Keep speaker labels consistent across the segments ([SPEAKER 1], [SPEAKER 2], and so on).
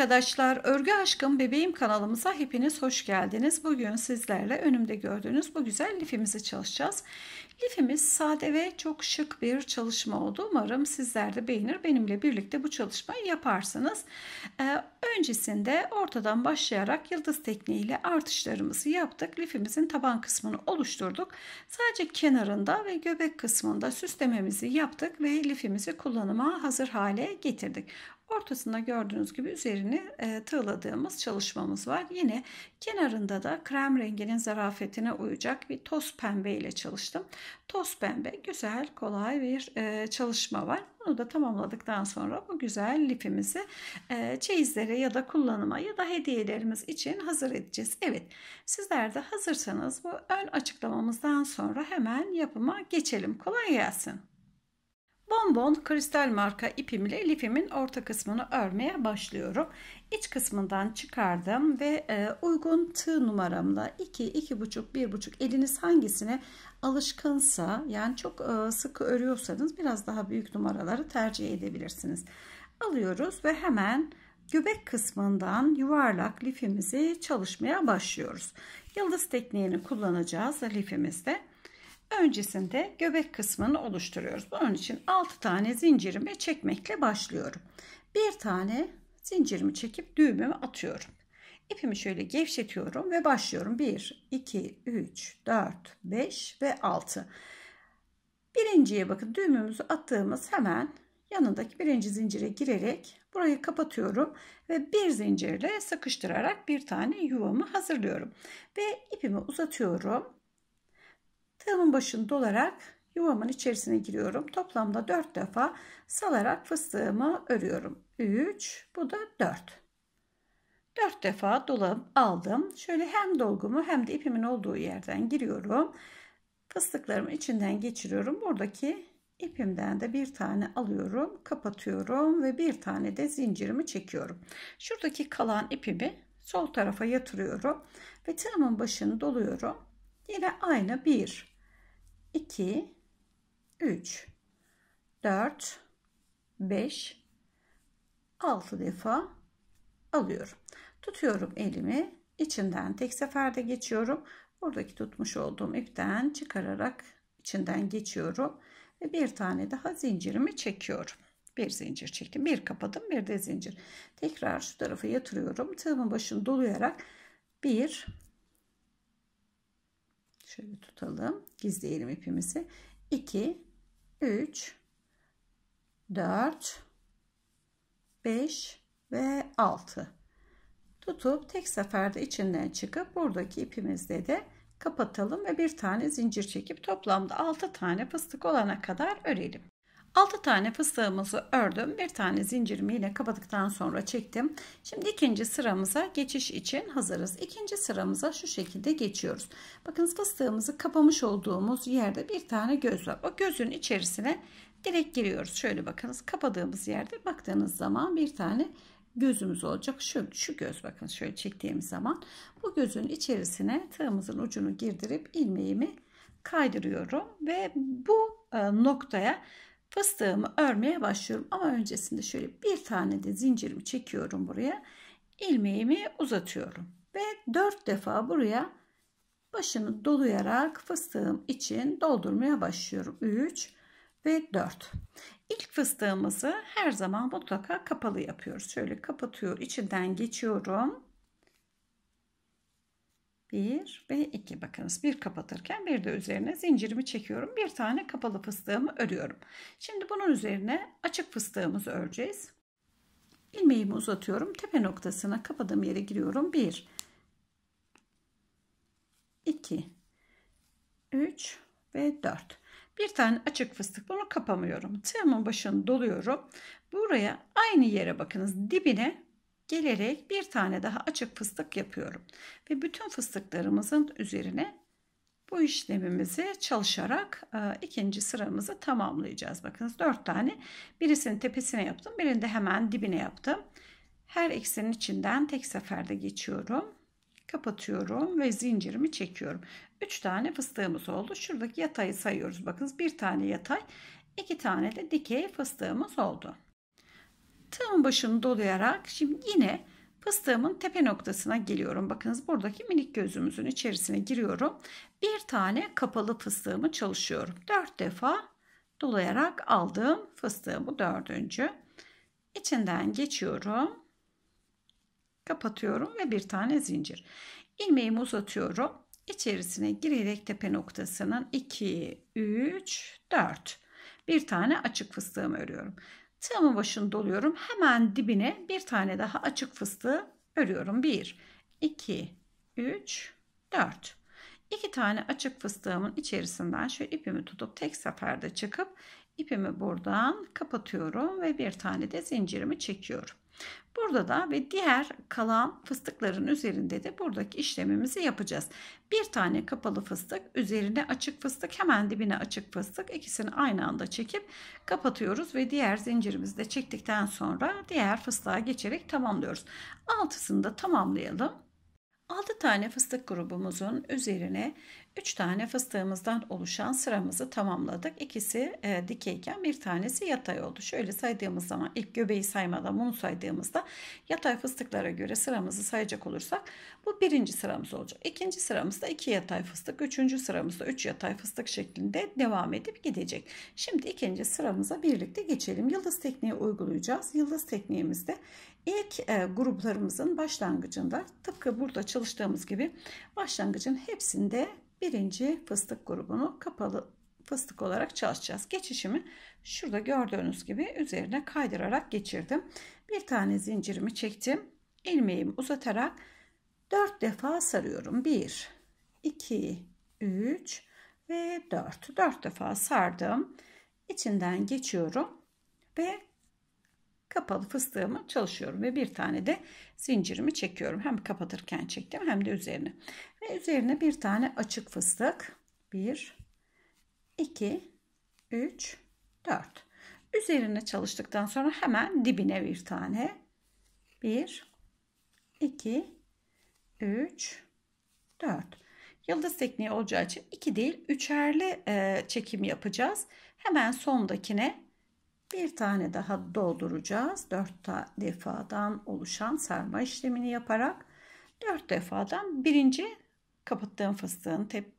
[SPEAKER 1] arkadaşlar, Örgü Aşkım Bebeğim kanalımıza hepiniz hoş geldiniz. Bugün sizlerle önümde gördüğünüz bu güzel lifimizi çalışacağız. Lifimiz sade ve çok şık bir çalışma oldu. Umarım sizler de beğenir, benimle birlikte bu çalışmayı yaparsınız. Ee, öncesinde ortadan başlayarak yıldız tekniğiyle artışlarımızı yaptık. Lifimizin taban kısmını oluşturduk. Sadece kenarında ve göbek kısmında süslememizi yaptık ve lifimizi kullanıma hazır hale getirdik. Ortasında gördüğünüz gibi üzerine tığladığımız çalışmamız var. Yine kenarında da krem renginin zarafetine uyacak bir toz pembe ile çalıştım. Toz pembe güzel kolay bir e, çalışma var. Bunu da tamamladıktan sonra bu güzel lifimizi e, çeyizlere ya da kullanıma ya da hediyelerimiz için hazır edeceğiz. Evet sizler de hazırsanız bu ön açıklamamızdan sonra hemen yapıma geçelim. Kolay gelsin. Bonbon kristal marka ipimle lifimin orta kısmını örmeye başlıyorum. İç kısmından çıkardım ve e, uygun tığ numaramla 2, 2,5, 1,5 eliniz hangisine alışkınsa yani çok e, sıkı örüyorsanız biraz daha büyük numaraları tercih edebilirsiniz. Alıyoruz ve hemen göbek kısmından yuvarlak lifimizi çalışmaya başlıyoruz. Yıldız tekniğini kullanacağız lifimizde. Öncesinde göbek kısmını oluşturuyoruz. Bunun için 6 tane zincirimi çekmekle başlıyorum. Bir tane zincirimi çekip düğümümü atıyorum. İpimi şöyle gevşetiyorum ve başlıyorum. 1, 2, 3, 4, 5 ve 6. Birinciye bakın düğümümüzü attığımız hemen yanındaki birinci zincire girerek burayı kapatıyorum ve bir zincirle sıkıştırarak bir tane yuvamı hazırlıyorum. Ve ipimi uzatıyorum Tığımın başını dolarak yuvamın içerisine giriyorum. Toplamda 4 defa salarak fıstığımı örüyorum. 3 bu da 4. 4 defa dolam aldım. Şöyle hem dolgumu hem de ipimin olduğu yerden giriyorum. Fıstıklarımı içinden geçiriyorum. Buradaki ipimden de bir tane alıyorum, kapatıyorum ve bir tane de zincirimi çekiyorum. Şuradaki kalan ipimi sol tarafa yatırıyorum ve tığımın başını doluyorum. Yine aynı bir 2, 3, 4, 5, 6 defa alıyorum. Tutuyorum elimi. içinden tek seferde geçiyorum. Buradaki tutmuş olduğum ipten çıkararak içinden geçiyorum. Ve bir tane daha zincirimi çekiyorum. Bir zincir çektim. Bir kapadım. Bir de zincir. Tekrar şu tarafa yatırıyorum. Tığımın başını dolayarak bir. Şöyle tutalım. Gizleyelim ipimizi. 2, 3, 4, 5 ve 6. Tutup tek seferde içinden çıkıp buradaki ipimizde de kapatalım ve bir tane zincir çekip toplamda 6 tane fıstık olana kadar örelim. 6 tane fıstığımızı ördüm. Bir tane zincirimi ile kapadıktan sonra çektim. Şimdi ikinci sıramıza geçiş için hazırız. İkinci sıramıza şu şekilde geçiyoruz. Bakın fıstığımızı kapamış olduğumuz yerde bir tane göz var. O gözün içerisine direkt giriyoruz. Şöyle bakınız kapadığımız yerde baktığınız zaman bir tane gözümüz olacak. Şu, şu göz bakın şöyle çektiğimiz zaman bu gözün içerisine tığımızın ucunu girdirip ilmeğimi kaydırıyorum ve bu e, noktaya fıstığımı örmeye başlıyorum. Ama öncesinde şöyle bir tane de zincirimi çekiyorum buraya. ilmeğimi uzatıyorum. Ve dört defa buraya başını doluyarak fıstığım için doldurmaya başlıyorum. 3 ve 4. İlk fıstığımızı her zaman mutlaka kapalı yapıyoruz. Şöyle kapatıyor, içinden geçiyorum 1 ve 2 bakınız bir kapatırken bir de üzerine zincirimi çekiyorum bir tane kapalı fıstığımı örüyorum şimdi bunun üzerine açık fıstığımızı öreceğiz ilmeğimi uzatıyorum tepe noktasına kapadığım yere giriyorum 1 2 3 ve 4 bir tane açık fıstık bunu kapamıyorum tığımın başını doluyorum buraya aynı yere bakınız dibine gelerek bir tane daha açık fıstık yapıyorum. Ve bütün fıstıklarımızın üzerine bu işlemimizi çalışarak e, ikinci sıramızı tamamlayacağız. Bakınız dört tane birisinin tepesine yaptım birini de hemen dibine yaptım. Her ikisinin içinden tek seferde geçiyorum. Kapatıyorum ve zincirimi çekiyorum. Üç tane fıstığımız oldu. Şuradaki yatayı sayıyoruz. Bakınız bir tane yatay, iki tane de dikey fıstığımız oldu. Tığımın başını dolayarak şimdi yine fıstığımın tepe noktasına geliyorum. Bakınız buradaki minik gözümüzün içerisine giriyorum. Bir tane kapalı fıstığımı çalışıyorum. Dört defa dolayarak aldığım fıstığı bu dördüncü. İçinden geçiyorum. Kapatıyorum ve bir tane zincir. Ilmeğimi uzatıyorum. İçerisine girerek tepe noktasının 2, 3, 4 bir tane açık fıstığımı örüyorum. Tığımın başını doluyorum. Hemen dibine bir tane daha açık fıstığı örüyorum. 1, 2, 3, 4. 2 tane açık fıstığımın içerisinden şöyle ipimi tutup tek seferde çıkıp ipimi buradan kapatıyorum ve bir tane de zincirimi çekiyorum. Burada da ve diğer kalan fıstıkların üzerinde de buradaki işlemimizi yapacağız. Bir tane kapalı fıstık, üzerine açık fıstık, hemen dibine açık fıstık. ikisini aynı anda çekip kapatıyoruz ve diğer zincirimizi de çektikten sonra diğer fıstığa geçerek tamamlıyoruz. Altısını da tamamlayalım. 6 tane fıstık grubumuzun üzerine 3 tane fıstığımızdan oluşan sıramızı tamamladık. İkisi e, dikeyken bir tanesi yatay oldu. Şöyle saydığımız zaman ilk göbeği saymadan bunu saydığımızda yatay fıstıklara göre sıramızı sayacak olursak bu birinci sıramız olacak. İkinci sıramızda 2 iki yatay fıstık, üçüncü sıramızda 3 üç yatay fıstık şeklinde devam edip gidecek. Şimdi ikinci sıramıza birlikte geçelim. Yıldız tekniği uygulayacağız. Yıldız tekniğimizde ilk e, gruplarımızın başlangıcında tıpkı burada çalıştığımız gibi başlangıcın hepsinde birinci fıstık grubunu kapalı fıstık olarak çalışacağız. Geçişimi şurada gördüğünüz gibi üzerine kaydırarak geçirdim. Bir tane zincirimi çektim. Ilmeğimi uzatarak 4 defa sarıyorum. 1, 2, 3 ve 4. 4 defa sardım. İçinden geçiyorum ve kapalı fıstığımı çalışıyorum ve bir tane de zincirimi çekiyorum. Hem kapatırken çektim hem de üzerine. Ve üzerine bir tane açık fıstık. 1 2 3 4 Üzerine çalıştıktan sonra hemen dibine bir tane. 1 2 3 4 Yıldız tekniği olacağı için 2 değil 3'erli çekim yapacağız. Hemen sondakine bir tane daha dolduracağız. 4 defadan oluşan sarma işlemini yaparak 4 defadan birinci kapattığım fıstığın tep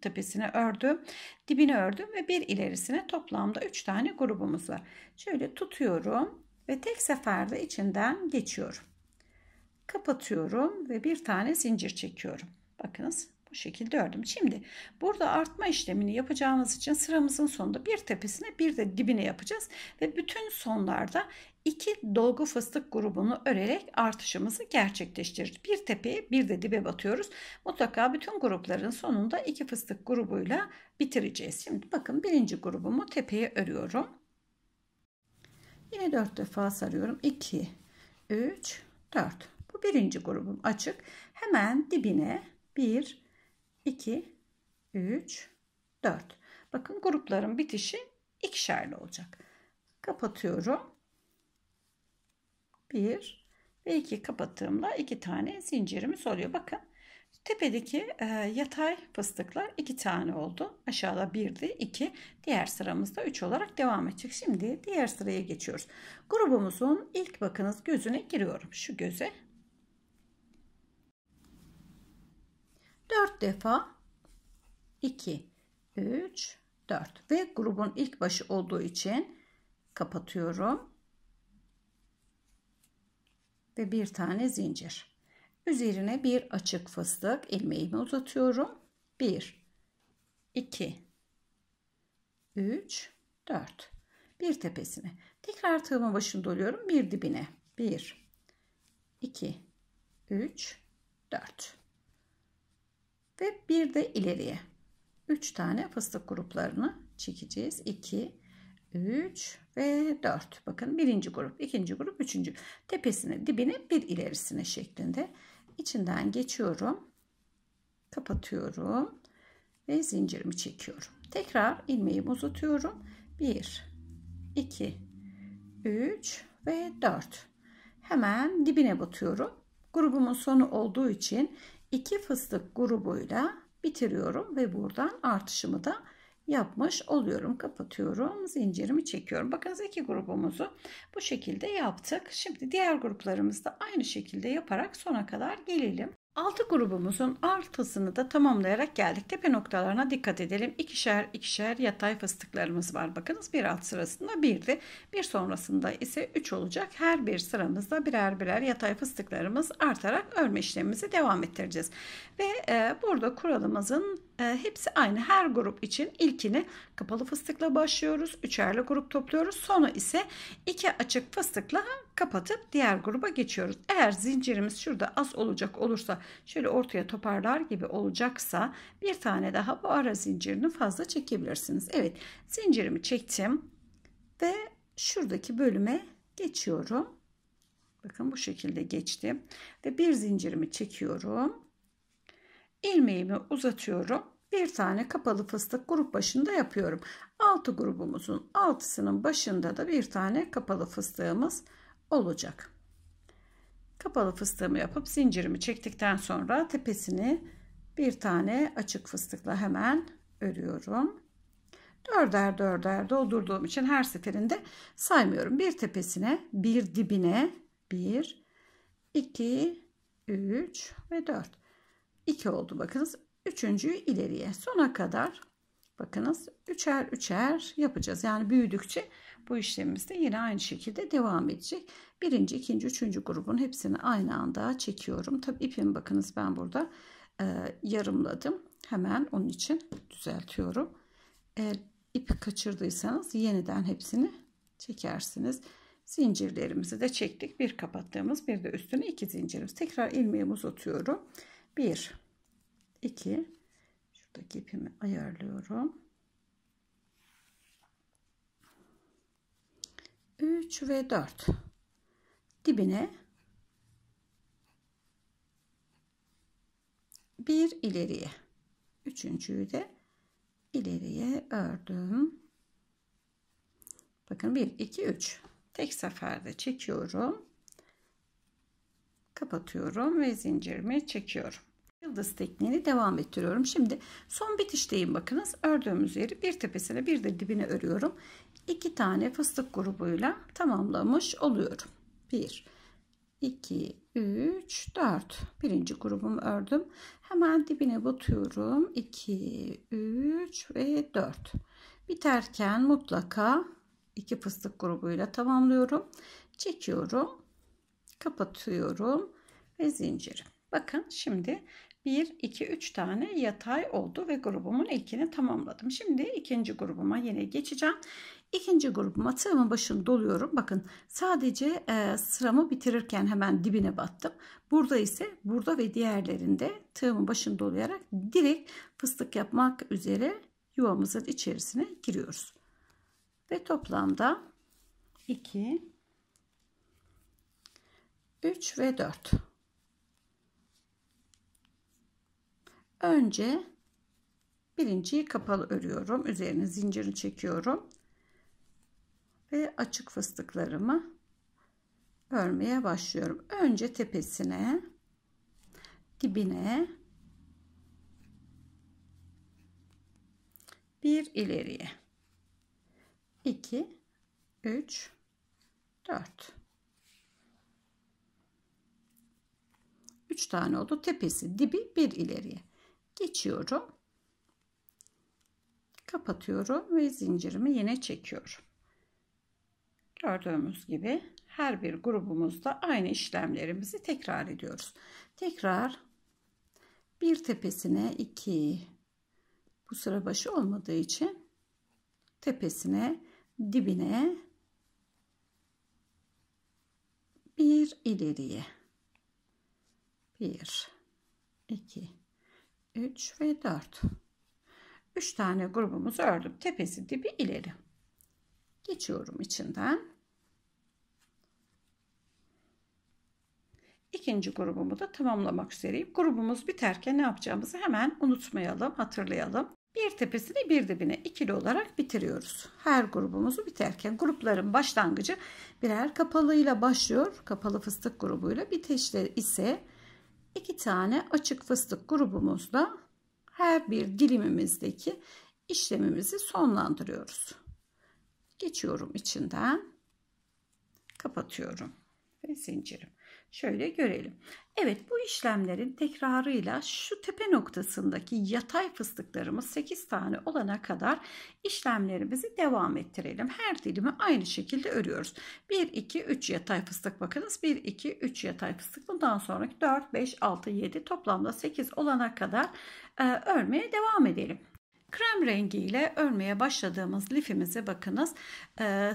[SPEAKER 1] tepesini ördüm. Dibini ördüm ve bir ilerisine toplamda 3 tane grubumuz var. Şöyle tutuyorum ve tek seferde içinden geçiyorum. Kapatıyorum ve bir tane zincir çekiyorum. Bakınız bu şekilde ördüm. Şimdi burada artma işlemini yapacağımız için sıramızın sonunda bir tepesine bir de dibine yapacağız. Ve bütün sonlarda iki dolgu fıstık grubunu örerek artışımızı gerçekleştiririz. Bir tepeye bir de dibe batıyoruz. Mutlaka bütün grupların sonunda iki fıstık grubuyla bitireceğiz. Şimdi bakın birinci grubumu tepeye örüyorum. Yine dört defa sarıyorum. 2, 3, 4. Bu birinci grubum açık. Hemen dibine 1, 2, 3, 4. Bakın grupların bitişi ikişerli olacak. Kapatıyorum. 1 ve 2 kapattığımda 2 tane zincirimiz oluyor. Bakın tepedeki e, yatay fıstıklar 2 tane oldu. Aşağıda 1'di 2. Diğer sıramızda 3 olarak devam edecek. Şimdi diğer sıraya geçiyoruz. Grubumuzun ilk bakınız gözüne giriyorum. Şu göze 4 defa 2 3 4 ve grubun ilk başı olduğu için kapatıyorum ve bir tane zincir üzerine bir açık fıstık ilmeğimi uzatıyorum 1 2 3 4 bir tepesine tekrar tığımın başını doluyorum bir dibine 1 2 3 4 ve bir de ileriye. 3 tane fıstık gruplarını çekeceğiz. 2, 3 ve 4. Bakın birinci grup, ikinci grup, üçüncü. Tepesine, dibine, bir ilerisine şeklinde. içinden geçiyorum. Kapatıyorum. Ve zincirimi çekiyorum. Tekrar ilmeğimi uzatıyorum. 1, 2, 3 ve 4. Hemen dibine batıyorum. Grubumun sonu olduğu için 2 fıstık grubuyla bitiriyorum ve buradan artışımı da yapmış oluyorum. Kapatıyorum. Zincirimi çekiyorum. Bakın iki grubumuzu bu şekilde yaptık. Şimdi diğer da aynı şekilde yaparak sona kadar gelelim. Altı grubumuzun altısını da tamamlayarak geldik. Tepe noktalarına dikkat edelim. İkişer ikişer yatay fıstıklarımız var. Bakınız bir alt sırasında birdi. Bir sonrasında ise üç olacak. Her bir sıramızda birer birer yatay fıstıklarımız artarak örme işlemimizi devam ettireceğiz. Ve e, burada kuralımızın ee, hepsi aynı her grup için ilkini kapalı fıstıkla başlıyoruz. Üçerli grup topluyoruz. Sonu ise iki açık fıstıkla kapatıp diğer gruba geçiyoruz. Eğer zincirimiz şurada az olacak olursa şöyle ortaya toparlar gibi olacaksa bir tane daha bu ara zincirini fazla çekebilirsiniz. Evet zincirimi çektim ve şuradaki bölüme geçiyorum. Bakın bu şekilde geçtim ve bir zincirimi çekiyorum ilmeğimi uzatıyorum bir tane kapalı fıstık grup başında yapıyorum. 6 grubumuzun 6'sının başında da bir tane kapalı fıstığımız olacak. Kapalı fıstığımı yapıp zincirimi çektikten sonra tepesini bir tane açık fıstıkla hemen örüyorum. Dörder dörder doldurduğum için her seferinde saymıyorum. Bir tepesine, bir dibine, bir, iki, üç ve dört. İki oldu bakınız. Üçüncüyü ileriye sona kadar bakınız üçer üçer yapacağız. Yani büyüdükçe bu işlemimiz de yine aynı şekilde devam edecek. Birinci, ikinci, üçüncü grubun hepsini aynı anda çekiyorum. Tabi ipim bakınız ben burada e, yarımladım. Hemen onun için düzeltiyorum. Eğer ipi kaçırdıysanız yeniden hepsini çekersiniz. Zincirlerimizi de çektik. Bir kapattığımız bir de üstüne iki zincirimiz. Tekrar ilmeğimi uzatıyorum. Bir, 2 şuradaki ipimi ayarlıyorum 3 ve 4 dibine bir ileriye üçüncüyü de ileriye ördüm bakın 1 2 3 tek seferde çekiyorum kapatıyorum ve zincirimi çekiyorum yıldız tekniğini devam ettiriyorum. Şimdi son bitişteyim bakınız. Ördüğümüz yeri bir tepesine bir de dibine örüyorum. İki tane fıstık grubuyla tamamlamış oluyorum. Bir, iki, üç, dört. birinci grubumu ördüm. Hemen dibine batıyorum. İki, üç ve dört. Biterken mutlaka iki fıstık grubuyla tamamlıyorum. Çekiyorum. Kapatıyorum ve zincirim. Bakın şimdi 1, 2, 3 tane yatay oldu ve grubumun ilkini tamamladım. Şimdi ikinci grubuma yine geçeceğim. İkinci grubuma tığımın başını doluyorum. Bakın sadece e, sıramı bitirirken hemen dibine battım. Burada ise burada ve diğerlerinde tığımın başını dolayarak direkt fıstık yapmak üzere yuvamızın içerisine giriyoruz. Ve toplamda 2, 3 ve 4. Önce birinciyi kapalı örüyorum. Üzerine zincirini çekiyorum. Ve açık fıstıklarımı örmeye başlıyorum. Önce tepesine, dibine, bir ileriye, iki, üç, dört. Üç tane oldu. Tepesi, dibi, bir ileriye geçiyorum. Kapatıyorum ve zincirimi yine çekiyorum. Gördüğümüz gibi her bir grubumuzda aynı işlemlerimizi tekrar ediyoruz. Tekrar bir tepesine 2 bu sıra başı olmadığı için tepesine dibine bir ileriye 1 2 3 ve 4. 3 tane grubumuzu ördüm. Tepesi dibi ileri. Geçiyorum içinden. İkinci grubumu da tamamlamak üzereyim. Grubumuz biterken ne yapacağımızı hemen unutmayalım, hatırlayalım. Bir tepesini bir dibine ikili olarak bitiriyoruz. Her grubumuzu biterken grupların başlangıcı birer kapalıyla başlıyor. Kapalı fıstık grubuyla biteşte ise iki tane açık fıstık grubumuzla her bir dilimimizdeki işlemimizi sonlandırıyoruz. Geçiyorum içinden. Kapatıyorum ve zincirim. Şöyle görelim. Evet bu işlemlerin tekrarıyla şu tepe noktasındaki yatay fıstıklarımız 8 tane olana kadar işlemlerimizi devam ettirelim. Her dilimi aynı şekilde örüyoruz. 1, 2, 3 yatay fıstık bakınız. 1, 2, 3 yatay fıstık. Bundan sonraki 4, 5, 6, 7 toplamda 8 olana kadar e, örmeye devam edelim. Krem rengiyle örmeye başladığımız lifimize bakınız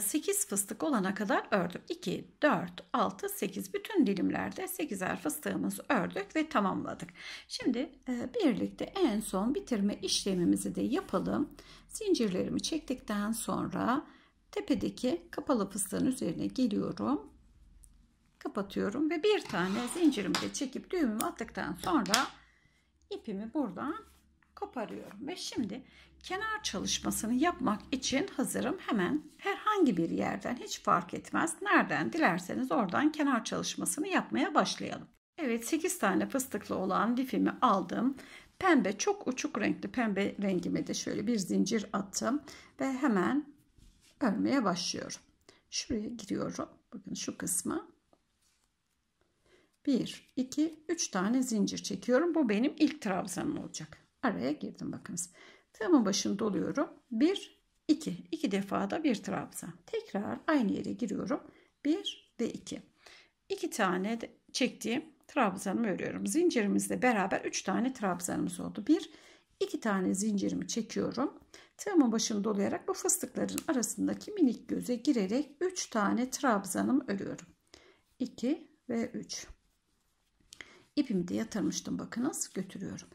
[SPEAKER 1] 8 ee, fıstık olana kadar ördüm. 2, 4, 6, 8 bütün dilimlerde 8'er fıstığımızı ördük ve tamamladık. Şimdi e, birlikte en son bitirme işlemimizi de yapalım. Zincirlerimi çektikten sonra tepedeki kapalı fıstığın üzerine geliyorum. Kapatıyorum ve bir tane zincirimi de çekip düğümümü attıktan sonra ipimi buradan koparıyorum ve şimdi kenar çalışmasını yapmak için hazırım. Hemen herhangi bir yerden hiç fark etmez. Nereden dilerseniz oradan kenar çalışmasını yapmaya başlayalım. Evet 8 tane fıstıklı olan lifimi aldım. Pembe çok uçuk renkli pembe rengime de şöyle bir zincir attım ve hemen örmeye başlıyorum. Şuraya giriyorum. Bakın şu kısmı. 1, 2, 3 tane zincir çekiyorum. Bu benim ilk trabzanım olacak araya girdim bakınız. Tığımın başını doluyorum. 1, 2. 2 defa da bir trabzan. Tekrar aynı yere giriyorum. 1 ve 2. 2 tane de çektiğim trabzanımı örüyorum. Zincirimizle beraber 3 tane trabzanımız oldu. 1, 2 tane zincirimi çekiyorum. Tığımın başını dolayarak bu fıstıkların arasındaki minik göze girerek 3 tane trabzanımı örüyorum. 2 ve 3. İpimi de yatırmıştım bakınız götürüyorum.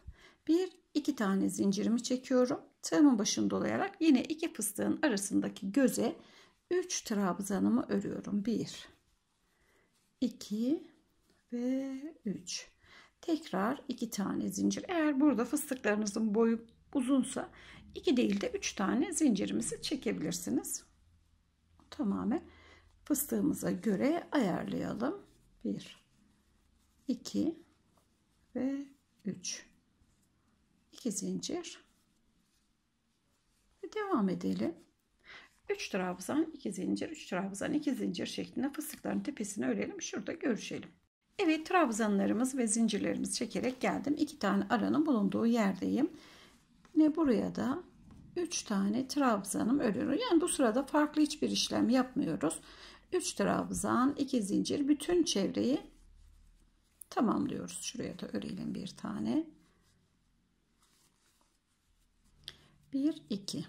[SPEAKER 1] 1 2 tane zincirimi çekiyorum. Tığımın başını dolayarak yine iki fıstığın arasındaki göze 3 trabzanımı örüyorum. 1 2 ve 3. Tekrar 2 tane zincir. Eğer burada fıstıklarınızın boyu uzunsa 2 değil de 3 tane zincirimizi çekebilirsiniz. Tamamen fıstığımıza göre ayarlayalım. 1 2 ve 3 2 zincir ve devam edelim 3 trabzan 2 zincir 3 trabzan 2 zincir şeklinde fıstıkların tepesini örelim şurada görüşelim Evet trabzanlarımız ve zincirlerimizi çekerek geldim 2 tane aranın bulunduğu yerdeyim Ne buraya da 3 tane trabzanım örüyorum yani bu sırada farklı hiçbir işlem yapmıyoruz 3 trabzan 2 zincir bütün çevreyi tamamlıyoruz şuraya da örelim bir tane 1 2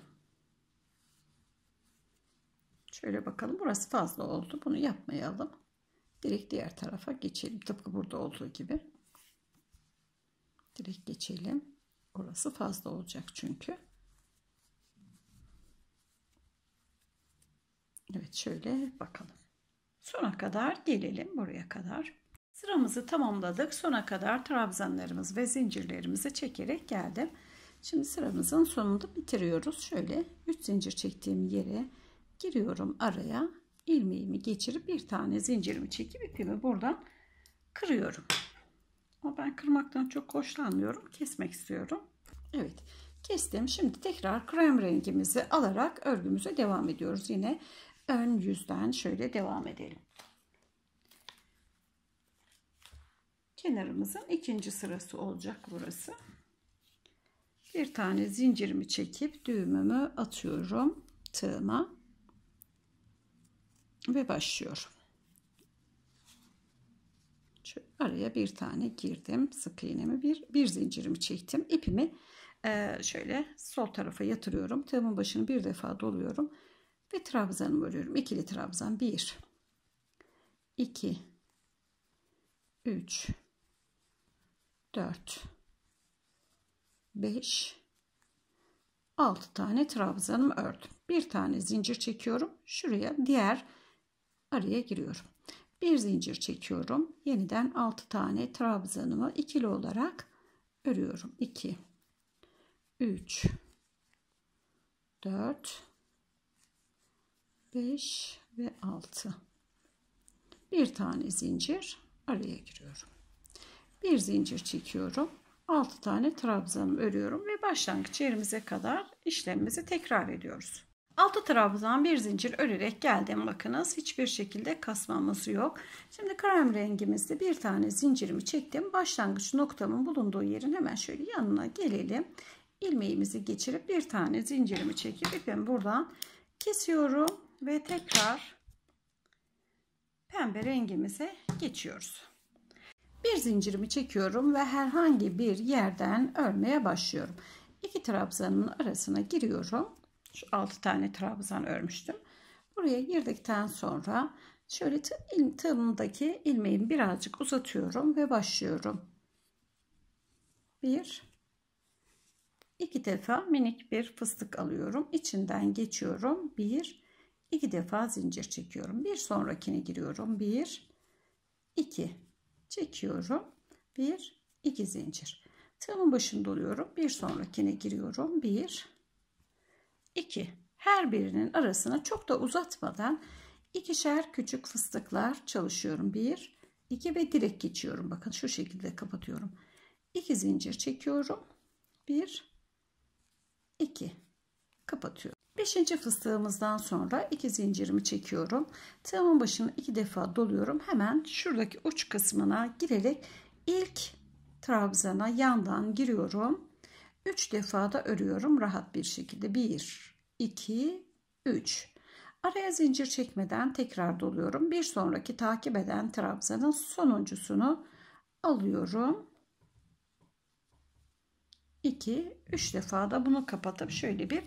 [SPEAKER 1] şöyle bakalım burası fazla oldu bunu yapmayalım direkt diğer tarafa geçelim tıpkı burada olduğu gibi direkt geçelim orası fazla olacak çünkü Evet şöyle bakalım sona kadar gelelim buraya kadar sıramızı tamamladık sona kadar trabzanlarımız ve zincirlerimizi çekerek geldim Şimdi sıramızın sonunda bitiriyoruz. Şöyle 3 zincir çektiğim yere giriyorum araya. ilmeğimi geçirip bir tane zincirimi çekip ipimi buradan kırıyorum. Ama ben kırmaktan çok hoşlanmıyorum. Kesmek istiyorum. Evet kestim. Şimdi tekrar krem rengimizi alarak örgümüze devam ediyoruz. Yine ön yüzden şöyle devam edelim. Kenarımızın ikinci sırası olacak burası bir tane zincirimi çekip düğümümü atıyorum tığıma ve başlıyorum Şöyle araya bir tane girdim sık iğnemi bir bir zincirimi çektim ipimi e, şöyle sol tarafa yatırıyorum tığımın başını bir defa doluyorum ve trabzanımı örüyorum ikili trabzan 1 2 3 4 5 6 tane trabzanımı ördüm. Bir tane zincir çekiyorum. Şuraya diğer araya giriyorum. Bir zincir çekiyorum. Yeniden 6 tane trabzanımı ikili olarak örüyorum. 2 3 4 5 ve 6 bir tane zincir araya giriyorum bir zincir çekiyorum 6 tane trabzan örüyorum ve başlangıç yerimize kadar işlemimizi tekrar ediyoruz. 6 trabzan bir zincir örerek geldim. Bakınız hiçbir şekilde kasmamız yok. Şimdi krem rengimizde bir tane zincirimi çektim. Başlangıç noktamın bulunduğu yerin hemen şöyle yanına gelelim. Ilmeğimizi geçirip bir tane zincirimi çekip ipimi buradan kesiyorum ve tekrar pembe rengimize geçiyoruz. Bir zincirimi çekiyorum ve herhangi bir yerden örmeye başlıyorum. İki trabzanın arasına giriyorum. Şu 6 tane trabzan örmüştüm. Buraya girdikten sonra şöyle tığımdaki ilmeğimi birazcık uzatıyorum ve başlıyorum. Bir, iki defa minik bir fıstık alıyorum. içinden geçiyorum. Bir, iki defa zincir çekiyorum. Bir sonrakine giriyorum. Bir, iki çekiyorum. Bir, iki zincir. Tığımın başını doluyorum. Bir sonrakine giriyorum. Bir, iki. Her birinin arasına çok da uzatmadan ikişer küçük fıstıklar çalışıyorum. Bir, iki ve direkt geçiyorum. Bakın şu şekilde kapatıyorum. İki zincir çekiyorum. Bir, iki. Kapatıyorum. Beşinci fıstığımızdan sonra iki zincirimi çekiyorum. Tığımın başını iki defa doluyorum. Hemen şuradaki uç kısmına girerek ilk trabzana yandan giriyorum. Üç defa da örüyorum rahat bir şekilde. bir, iki, üç. Araya zincir çekmeden tekrar doluyorum. Bir sonraki takip eden trabzanın sonuncusunu alıyorum. 2, 3 defa da bunu kapatıp şöyle bir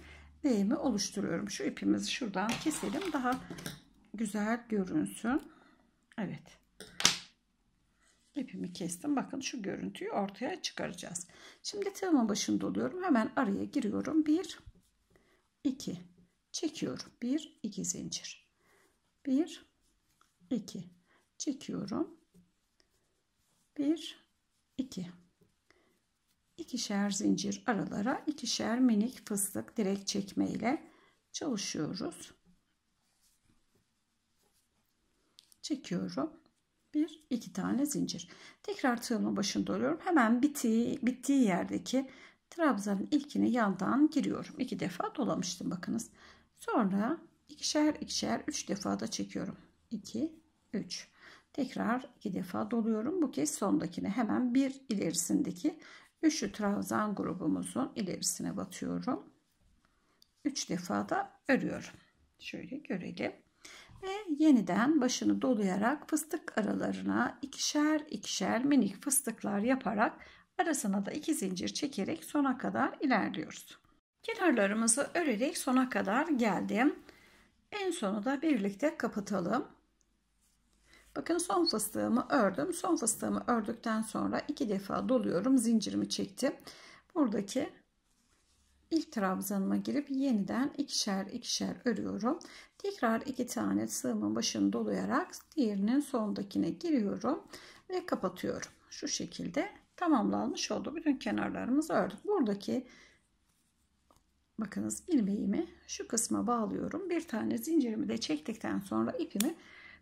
[SPEAKER 1] D'imi oluşturuyorum. Şu ipimizi şuradan keselim. Daha güzel görünsün. Evet. İpimi kestim. Bakın şu görüntüyü ortaya çıkaracağız. Şimdi tığımın başında oluyorum. Hemen araya giriyorum. 1 2 çekiyorum. 1 2 zincir. 1 2 çekiyorum. 1 2 ikişer zincir aralara ikişer minik fıstık direk çekme ile çalışıyoruz. Çekiyorum. Bir, iki tane zincir. Tekrar tığımın başında doluyorum. Hemen bittiği, bittiği yerdeki trabzanın ilkini yandan giriyorum. İki defa dolamıştım bakınız. Sonra ikişer ikişer üç defa da çekiyorum. İki, üç. tekrar iki defa doluyorum bu kez sondakine hemen bir ilerisindeki Üçlü trabzan grubumuzun ilerisine batıyorum. 3 defa da örüyorum. Şöyle görelim. Ve yeniden başını dolayarak fıstık aralarına ikişer ikişer minik fıstıklar yaparak arasına da iki zincir çekerek sona kadar ilerliyoruz. Kenarlarımızı örerek sona kadar geldim. En sonu da birlikte kapatalım. Bakın son fıstığımı ördüm. Son fıstığımı ördükten sonra iki defa doluyorum. Zincirimi çektim. Buradaki ilk trabzanıma girip yeniden ikişer ikişer örüyorum. Tekrar iki tane sığımın başını dolayarak diğerinin sondakine giriyorum ve kapatıyorum. Şu şekilde tamamlanmış oldu. Bütün kenarlarımızı ördük. Buradaki bakınız ilmeğimi şu kısma bağlıyorum. Bir tane zincirimi de çektikten sonra ipimi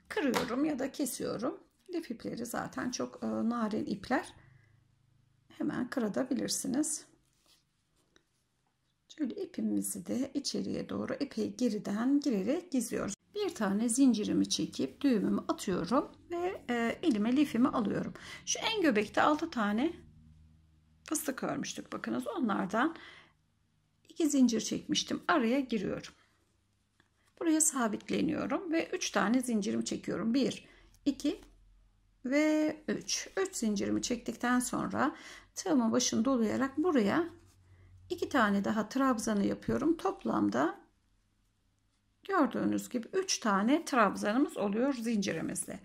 [SPEAKER 1] kırıyorum ya da kesiyorum. Lif ipleri zaten çok e, narin ipler. Hemen kırabilirsiniz. Şöyle ipimizi de içeriye doğru epey geriden girerek gizliyoruz. Bir tane zincirimi çekip düğümümü atıyorum ve e, elime lifimi alıyorum. Şu en göbekte 6 tane fıstık örmüştük bakınız onlardan 2 zincir çekmiştim araya giriyorum. Buraya sabitleniyorum ve 3 tane zincirimi çekiyorum. 1, 2 ve 3. 3 zincirimi çektikten sonra tığımın başını dolayarak buraya 2 tane daha trabzanı yapıyorum. Toplamda gördüğünüz gibi 3 tane trabzanımız oluyor zincirimizle.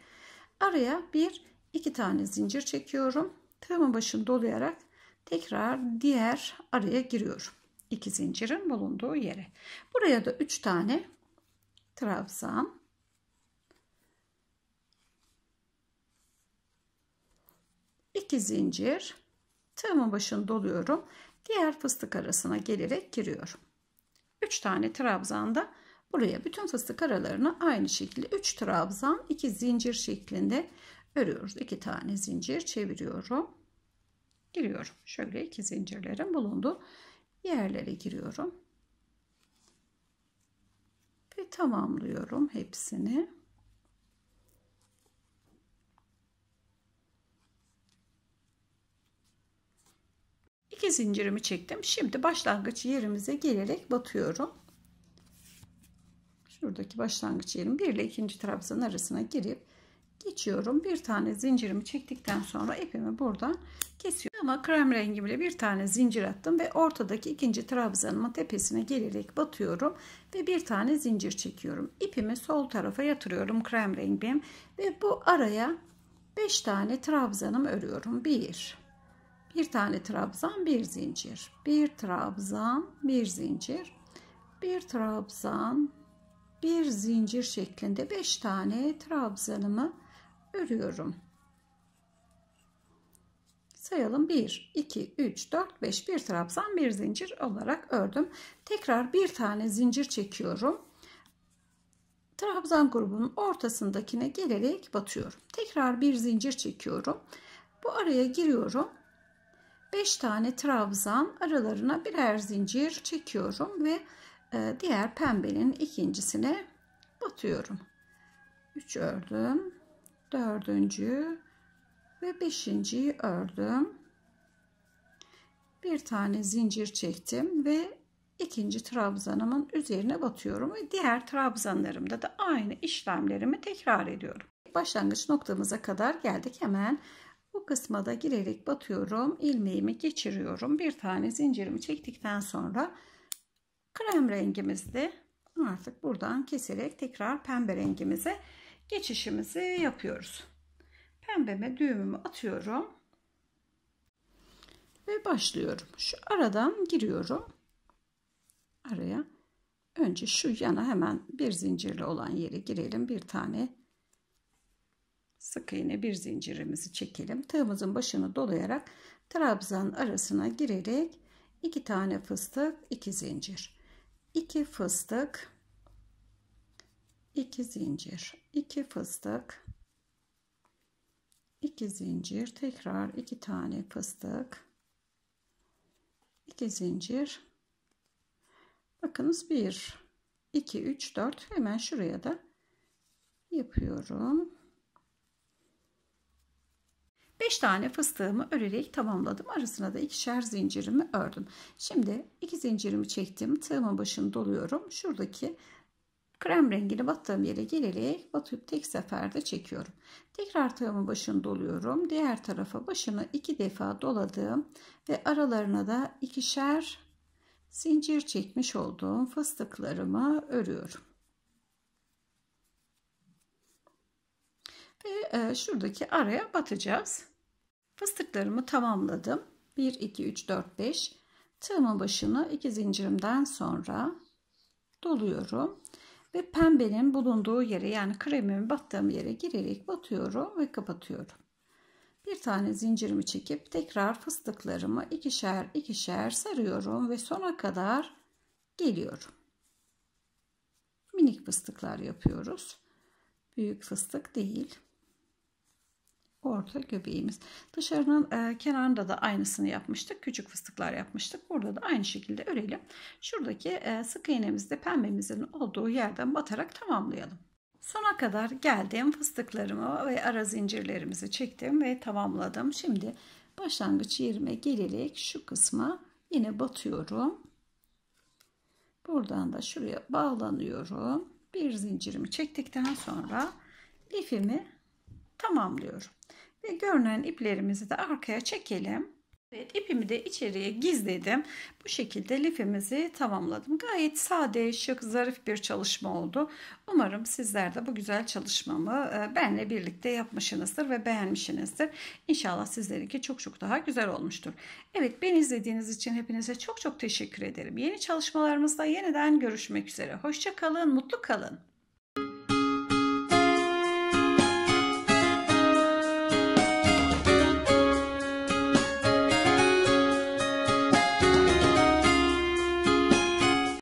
[SPEAKER 1] Araya 1, 2 tane zincir çekiyorum. Tığımın başını dolayarak tekrar diğer araya giriyorum. 2 zincirin bulunduğu yere. Buraya da 3 tane trabzan iki zincir tığımın başını doluyorum diğer fıstık arasına gelerek giriyorum 3 tane trabzan da buraya bütün fıstık aralarını aynı şekilde 3 trabzan 2 zincir şeklinde örüyoruz 2 tane zincir çeviriyorum giriyorum şöyle iki zincirlerin bulunduğu yerlere giriyorum ve tamamlıyorum hepsini. İki zincirimi çektim. Şimdi başlangıç yerimize gelerek batıyorum. Şuradaki başlangıç yerim 1 ile ikinci trabzan arasına girip geçiyorum. Bir tane zincirimi çektikten sonra ipimi buradan kesiyorum. Ama krem rengimle bir tane zincir attım ve ortadaki ikinci trabzanımın tepesine gelerek batıyorum ve bir tane zincir çekiyorum. ipimi sol tarafa yatırıyorum krem rengim ve bu araya 5 tane trabzanım örüyorum. 1 bir tane trabzan, bir zincir. Bir trabzan, bir zincir. Bir trabzan, bir zincir şeklinde 5 tane trabzanımı örüyorum. Sayalım 1, 2, 3, 4, 5 bir trabzan bir zincir olarak ördüm. Tekrar bir tane zincir çekiyorum. Trabzan grubunun ortasındakine gelerek batıyorum. Tekrar bir zincir çekiyorum. Bu araya giriyorum. 5 tane trabzan aralarına birer zincir çekiyorum ve e, diğer pembenin ikincisine batıyorum. 3 ördüm dördüncü ve beşinciyi ördüm. Bir tane zincir çektim ve ikinci trabzanımın üzerine batıyorum ve diğer trabzanlarımda da aynı işlemlerimi tekrar ediyorum. Başlangıç noktamıza kadar geldik hemen bu kısma da girerek batıyorum ilmeğimi geçiriyorum bir tane zincirimi çektikten sonra krem rengimizde artık buradan keserek tekrar pembe rengimize geçişimizi yapıyoruz. Pembeme düğümümü atıyorum. Ve başlıyorum. Şu aradan giriyorum. Araya. Önce şu yana hemen bir zincirli olan yere girelim. Bir tane sık iğne bir zincirimizi çekelim. Tığımızın başını dolayarak trabzan arasına girerek iki tane fıstık, iki zincir. 2 fıstık, 2 zincir 2 fıstık 2 zincir tekrar 2 tane fıstık 2 zincir bakınız 1 2 3 4 hemen şuraya da yapıyorum 5 tane fıstığımı örerek tamamladım. Arasına da ikişer zincirimi ördüm. Şimdi iki zincirimi çektim. Tığımın başını doluyorum. Şuradaki Krem rengini battığım yere gelerek batıp tek seferde çekiyorum. Tekrar tığımın başını doluyorum. Diğer tarafa başını iki defa doladım ve aralarına da ikişer zincir çekmiş olduğum fıstıklarımı örüyorum. Ve e, şuradaki araya batacağız. Fıstıklarımı tamamladım. 1, 2, 3, 4, 5 tığımın başını iki zincirimden sonra doluyorum ve pembenin bulunduğu yere yani kremimin battığım yere girerek batıyorum ve kapatıyorum. Bir tane zincirimi çekip tekrar fıstıklarımı ikişer ikişer sarıyorum ve sona kadar geliyorum. Minik fıstıklar yapıyoruz. Büyük fıstık değil orta göbeğimiz. Dışarının e, kenarında da aynısını yapmıştık. Küçük fıstıklar yapmıştık. Burada da aynı şekilde örelim. Şuradaki e, sık iğnemizde pembemizin olduğu yerden batarak tamamlayalım. Sona kadar geldim. Fıstıklarımı ve ara zincirlerimizi çektim ve tamamladım. Şimdi başlangıç yerime gelerek şu kısma yine batıyorum. Buradan da şuraya bağlanıyorum. Bir zincirimi çektikten sonra lifimi tamamlıyorum. Ve görünen iplerimizi de arkaya çekelim. Evet ipimi de içeriye gizledim. Bu şekilde lifimizi tamamladım. Gayet sade, şık, zarif bir çalışma oldu. Umarım sizler de bu güzel çalışmamı e, benle birlikte yapmışsınızdır ve beğenmişsinizdir. İnşallah sizlerinki çok çok daha güzel olmuştur. Evet beni izlediğiniz için hepinize çok çok teşekkür ederim. Yeni çalışmalarımızda yeniden görüşmek üzere. Hoşça kalın, mutlu kalın.